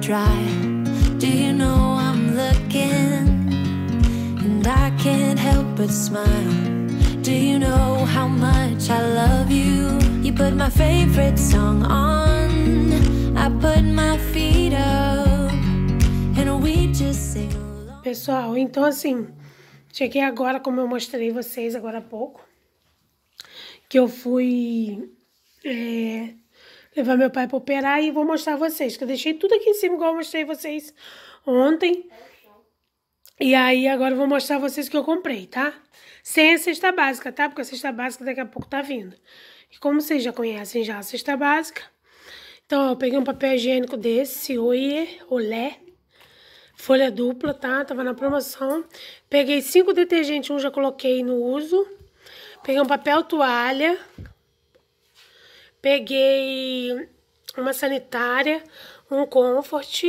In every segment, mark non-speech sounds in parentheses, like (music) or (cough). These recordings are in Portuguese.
dry. Do you know I'm looking? And I can't help but smile. Do you know how much I love you? You put my favorite song on. I put my feet up. And we just sing along. Pessoal, então assim, cheguei agora, como eu mostrei vocês agora há pouco, que eu fui. É, levar meu pai para operar e vou mostrar a vocês, que eu deixei tudo aqui em cima igual eu mostrei vocês ontem. E aí agora eu vou mostrar a vocês o que eu comprei, tá? Sem a cesta básica, tá? Porque a cesta básica daqui a pouco tá vindo. E como vocês já conhecem já a cesta básica, então eu peguei um papel higiênico desse, Oie, Olé, folha dupla, tá? Tava na promoção. Peguei cinco detergentes, um já coloquei no uso. Peguei um papel toalha, Peguei uma sanitária, um comfort,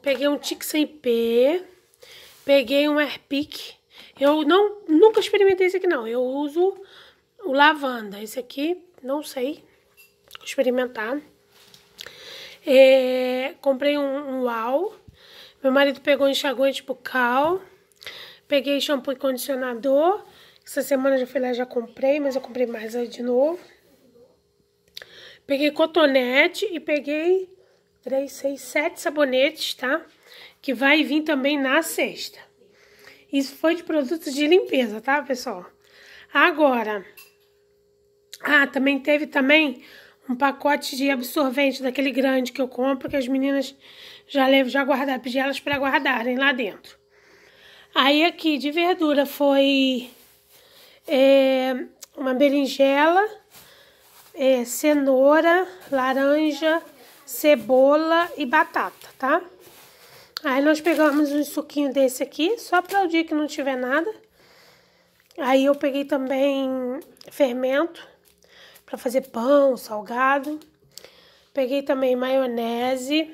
peguei um Tix IP, peguei um airpick, Eu não, nunca experimentei esse aqui não, eu uso o lavanda. Esse aqui, não sei, Vou experimentar. É, comprei um, um UAU. Meu marido pegou enxaguante bucal. Tipo peguei shampoo e condicionador. Essa semana já fui lá, já comprei, mas eu comprei mais de novo. Peguei cotonete e peguei 3, 6, 7 sabonetes, tá? Que vai vir também na sexta. Isso foi de produtos de limpeza, tá, pessoal? Agora, ah, também teve também um pacote de absorvente daquele grande que eu compro, que as meninas já levo, já guardar, pedi elas para guardarem lá dentro. Aí aqui de verdura foi é, uma berinjela, é, cenoura, laranja, cebola e batata, tá? Aí nós pegamos um suquinho desse aqui, só para o dia que não tiver nada. Aí eu peguei também fermento para fazer pão, salgado. Peguei também maionese.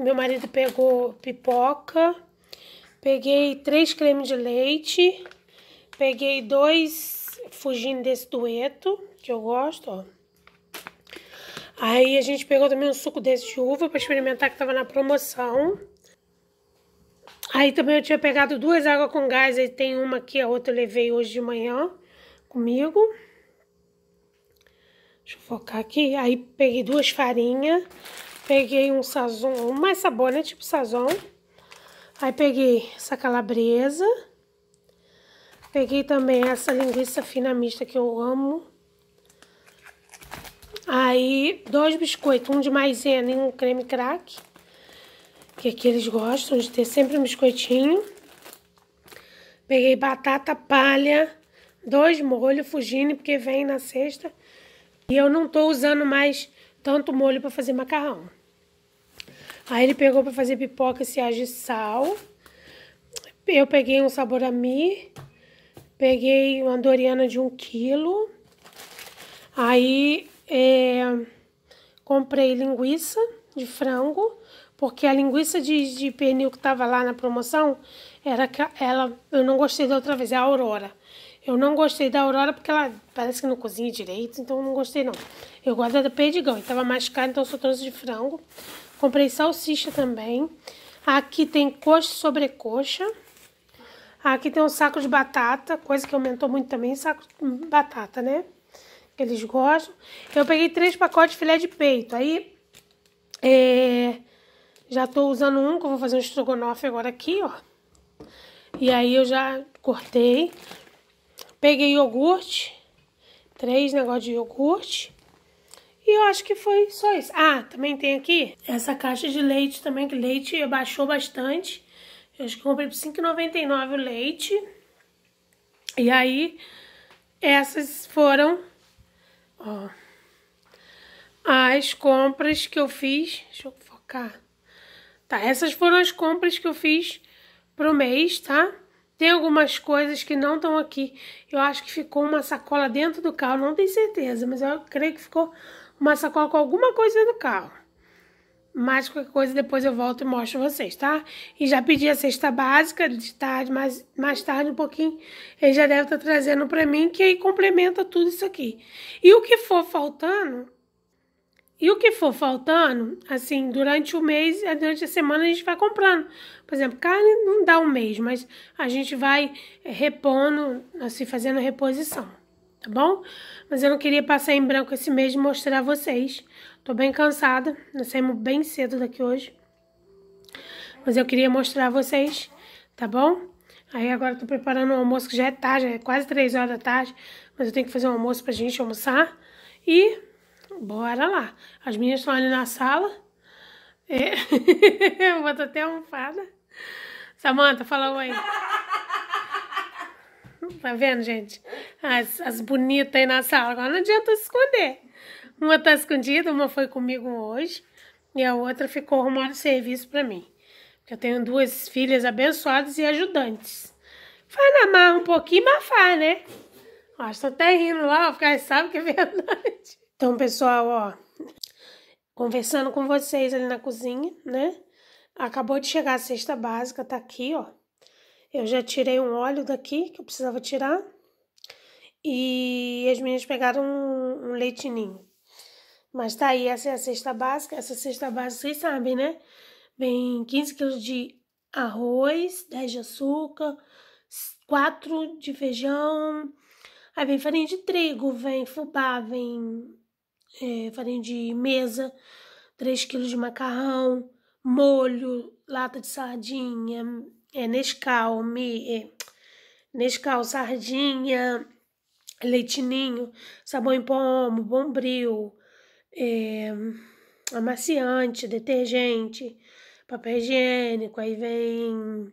Meu marido pegou pipoca. Peguei três cremes de leite. Peguei dois fugindo desse dueto, que eu gosto, ó. Aí a gente pegou também um suco desse de uva para experimentar que tava na promoção. Aí também eu tinha pegado duas águas com gás, aí tem uma aqui, a outra eu levei hoje de manhã comigo. Deixa eu focar aqui. Aí peguei duas farinhas, peguei um sazon, mais sabor, né? Tipo sazon. Aí peguei essa calabresa. Peguei também essa linguiça fina mista que eu amo. Aí, dois biscoitos, um de maisena e um creme crack. Que aqui é eles gostam de ter sempre um biscoitinho. Peguei batata palha, dois molhos fugindo, porque vem na sexta. E eu não tô usando mais tanto molho para fazer macarrão. Aí ele pegou para fazer pipoca esse de sal. Eu peguei um sabor a mi Peguei uma doriana de um quilo. Aí é, comprei linguiça de frango, porque a linguiça de, de pernil que estava lá na promoção era ela. Eu não gostei da outra vez, é a Aurora. Eu não gostei da Aurora porque ela parece que não cozinha direito, então eu não gostei não. Eu gosto da perdigão, e tava mais caro, então eu só trouxe de frango. Comprei salsicha também. Aqui tem coxa e sobrecoxa. Ah, aqui tem um saco de batata, coisa que aumentou muito também, saco de batata, né? Eles gostam. Eu peguei três pacotes de filé de peito. Aí, é, já tô usando um, que eu vou fazer um estrogonofe agora aqui, ó. E aí eu já cortei. Peguei iogurte. Três negócios de iogurte. E eu acho que foi só isso. Ah, também tem aqui essa caixa de leite também, que leite baixou bastante. Eu acho que comprei por R$5,99 o leite. E aí, essas foram ó, as compras que eu fiz. Deixa eu focar. Tá, essas foram as compras que eu fiz pro mês, tá? Tem algumas coisas que não estão aqui. Eu acho que ficou uma sacola dentro do carro, não tenho certeza, mas eu creio que ficou uma sacola com alguma coisa do carro. Mas qualquer coisa depois eu volto e mostro vocês, tá? E já pedi a cesta básica de tarde, mais mais tarde um pouquinho ele já deve estar tá trazendo para mim, que aí complementa tudo isso aqui. E o que for faltando, e o que for faltando, assim, durante o mês, é durante a semana a gente vai comprando. Por exemplo, carne não dá um mês, mas a gente vai repondo, assim, fazendo reposição tá bom? Mas eu não queria passar em branco esse mês de mostrar a vocês. Tô bem cansada, nós saímos bem cedo daqui hoje. Mas eu queria mostrar a vocês, tá bom? Aí agora tô preparando o um almoço que já é tarde, já é quase 3 horas da tarde. Mas eu tenho que fazer um almoço pra gente almoçar. E bora lá. As meninas estão ali na sala. É. (laughs) eu vou até almofada. Samanta, fala oi. (laughs) Tá vendo, gente? As, as bonitas aí na sala. Agora não adianta se esconder. Uma tá escondida, uma foi comigo hoje. E a outra ficou arrumando serviço pra mim. Eu tenho duas filhas abençoadas e ajudantes. Faz na marra um pouquinho, mas faz, né? Ó, estou tá até rindo lá, porque sabe que é verdade. Então, pessoal, ó, conversando com vocês ali na cozinha, né? Acabou de chegar a cesta básica, tá aqui, ó. Eu já tirei um óleo daqui que eu precisava tirar. E as meninas pegaram um, um leitinho. Mas tá aí, essa é a cesta básica. Essa cesta básica vocês sabem, né? Vem 15 quilos de arroz, 10 de açúcar, 4 de feijão. Aí vem farinha de trigo, vem fubá, vem é, farinha de mesa, 3 quilos de macarrão, molho, lata de sardinha, é Nescau, me é, Nescau, Sardinha, Leitinho, Sabão em Pomo, Bombril, é, amaciante, detergente, papel higiênico, aí vem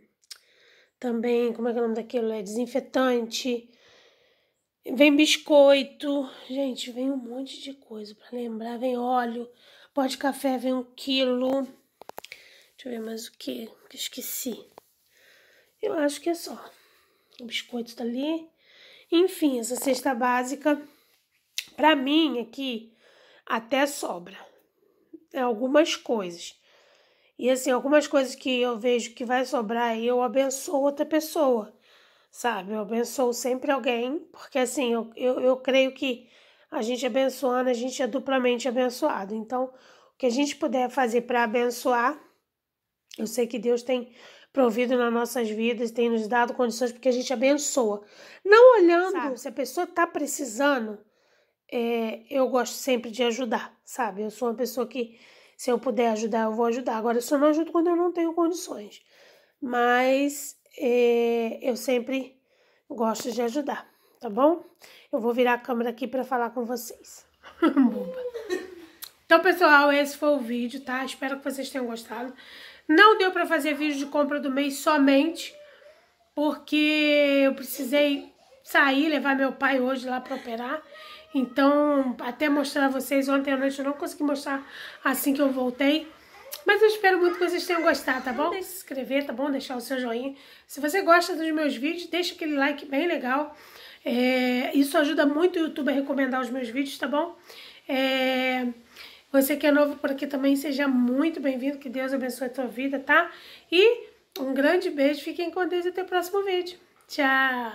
também, como é que é o nome daquilo? É desinfetante, vem biscoito, gente, vem um monte de coisa para lembrar, vem óleo, pó de café, vem um quilo. Deixa eu ver mais o que que esqueci. Eu acho que é só. O biscoito tá ali. Enfim, essa cesta básica, pra mim aqui, até sobra. É algumas coisas. E assim, algumas coisas que eu vejo que vai sobrar, eu abençoo outra pessoa, sabe? Eu abençoo sempre alguém, porque assim, eu, eu, eu creio que a gente abençoando, a gente é duplamente abençoado. Então, o que a gente puder fazer para abençoar, eu sei que Deus tem provido nas nossas vidas, tem nos dado condições porque a gente abençoa. Não olhando sabe? se a pessoa está precisando, é, eu gosto sempre de ajudar, sabe? Eu sou uma pessoa que, se eu puder ajudar, eu vou ajudar. Agora, eu só não ajudo quando eu não tenho condições. Mas é, eu sempre gosto de ajudar, tá bom? Eu vou virar a câmera aqui para falar com vocês. (laughs) Então, pessoal, esse foi o vídeo, tá? Espero que vocês tenham gostado. Não deu para fazer vídeo de compra do mês somente, porque eu precisei sair, levar meu pai hoje lá para operar. Então, até mostrar a vocês, ontem à noite eu não consegui mostrar assim que eu voltei. Mas eu espero muito que vocês tenham gostado, tá bom? se inscrever, tá bom? Deixar o seu joinha. Se você gosta dos meus vídeos, deixa aquele like bem legal. É, isso ajuda muito o YouTube a recomendar os meus vídeos, tá bom? É... Você que é novo por aqui também, seja muito bem-vindo. Que Deus abençoe a tua vida, tá? E um grande beijo. Fiquem com Deus e até o próximo vídeo. Tchau!